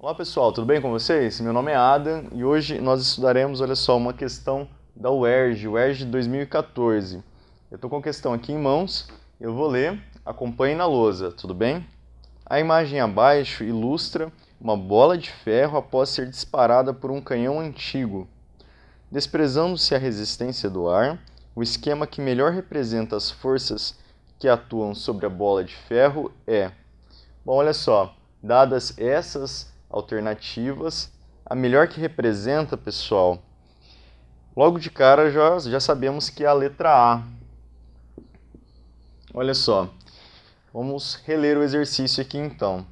Olá pessoal, tudo bem com vocês? Meu nome é Adam e hoje nós estudaremos, olha só, uma questão da UERJ, UERJ 2014. Eu estou com a questão aqui em mãos, eu vou ler, acompanhe na lousa, tudo bem? A imagem abaixo ilustra uma bola de ferro após ser disparada por um canhão antigo. Desprezando-se a resistência do ar, o esquema que melhor representa as forças que atuam sobre a bola de ferro é. Bom, olha só, dadas essas alternativas. A melhor que representa, pessoal, logo de cara já, já sabemos que é a letra A. Olha só, vamos reler o exercício aqui então.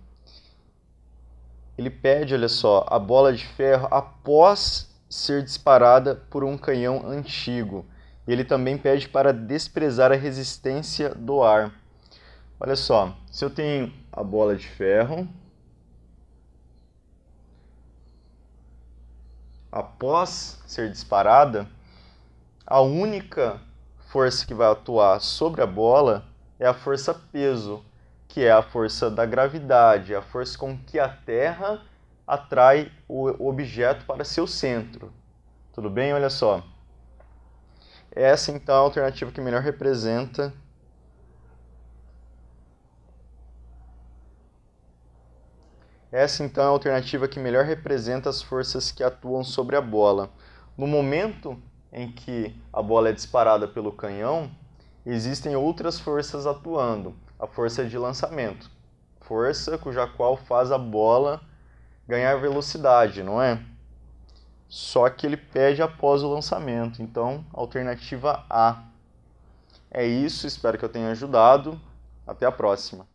Ele pede, olha só, a bola de ferro após ser disparada por um canhão antigo. ele também pede para desprezar a resistência do ar. Olha só, se eu tenho a bola de ferro, após ser disparada, a única força que vai atuar sobre a bola é a força peso, que é a força da gravidade, a força com que a Terra atrai o objeto para seu centro. Tudo bem? Olha só. Essa então é a alternativa que melhor representa Essa então é a alternativa que melhor representa as forças que atuam sobre a bola. No momento em que a bola é disparada pelo canhão, existem outras forças atuando. A força de lançamento, força cuja qual faz a bola ganhar velocidade, não é? Só que ele pede após o lançamento. Então, alternativa A. É isso, espero que eu tenha ajudado. Até a próxima.